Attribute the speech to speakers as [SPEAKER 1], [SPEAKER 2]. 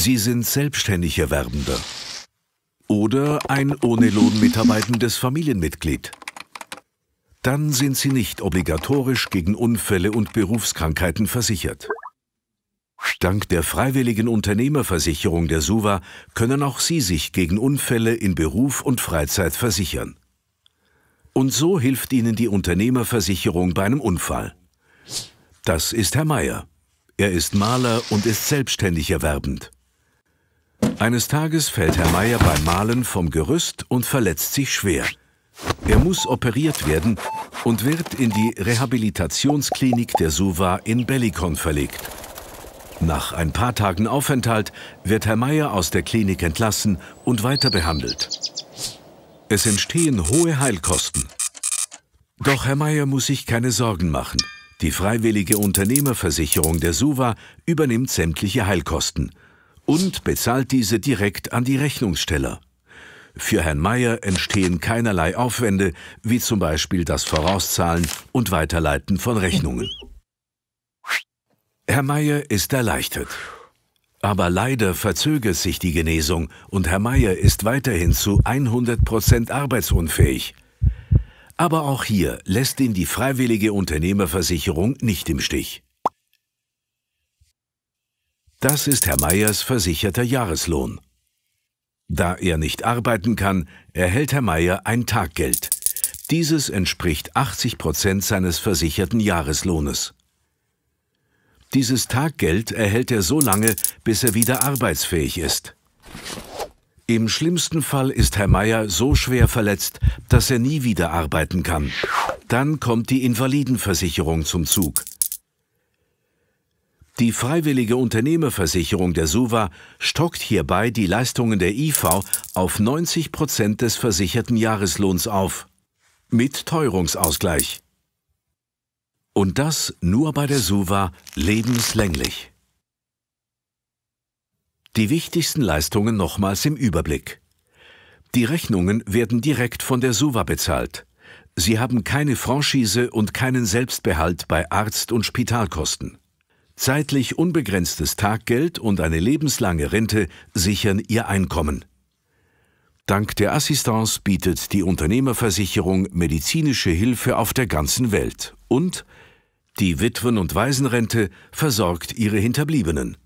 [SPEAKER 1] Sie sind selbstständig Erwerbender oder ein ohne Lohn mitarbeitendes Familienmitglied. Dann sind Sie nicht obligatorisch gegen Unfälle und Berufskrankheiten versichert. Dank der freiwilligen Unternehmerversicherung der SUVA können auch Sie sich gegen Unfälle in Beruf und Freizeit versichern. Und so hilft Ihnen die Unternehmerversicherung bei einem Unfall. Das ist Herr Meier. Er ist Maler und ist selbstständig erwerbend. Eines Tages fällt Herr Meier beim Malen vom Gerüst und verletzt sich schwer. Er muss operiert werden und wird in die Rehabilitationsklinik der Suva in Bellikon verlegt. Nach ein paar Tagen Aufenthalt wird Herr Meier aus der Klinik entlassen und weiter behandelt. Es entstehen hohe Heilkosten. Doch Herr Meier muss sich keine Sorgen machen. Die freiwillige Unternehmerversicherung der Suva übernimmt sämtliche Heilkosten – und bezahlt diese direkt an die Rechnungssteller. Für Herrn Meier entstehen keinerlei Aufwände, wie zum Beispiel das Vorauszahlen und Weiterleiten von Rechnungen. Herr Meier ist erleichtert. Aber leider verzögert sich die Genesung und Herr Meier ist weiterhin zu 100 arbeitsunfähig. Aber auch hier lässt ihn die freiwillige Unternehmerversicherung nicht im Stich. Das ist Herr Meyers versicherter Jahreslohn. Da er nicht arbeiten kann, erhält Herr Meyer ein Taggeld. Dieses entspricht 80 Prozent seines versicherten Jahreslohnes. Dieses Taggeld erhält er so lange, bis er wieder arbeitsfähig ist. Im schlimmsten Fall ist Herr Meier so schwer verletzt, dass er nie wieder arbeiten kann. Dann kommt die Invalidenversicherung zum Zug. Die freiwillige Unternehmerversicherung der SUVA stockt hierbei die Leistungen der IV auf 90 Prozent des versicherten Jahreslohns auf. Mit Teuerungsausgleich. Und das nur bei der SUVA lebenslänglich. Die wichtigsten Leistungen nochmals im Überblick. Die Rechnungen werden direkt von der SUVA bezahlt. Sie haben keine Franchise und keinen Selbstbehalt bei Arzt- und Spitalkosten zeitlich unbegrenztes Taggeld und eine lebenslange Rente sichern ihr Einkommen. Dank der Assistance bietet die Unternehmerversicherung medizinische Hilfe auf der ganzen Welt und die Witwen- und Waisenrente versorgt ihre Hinterbliebenen.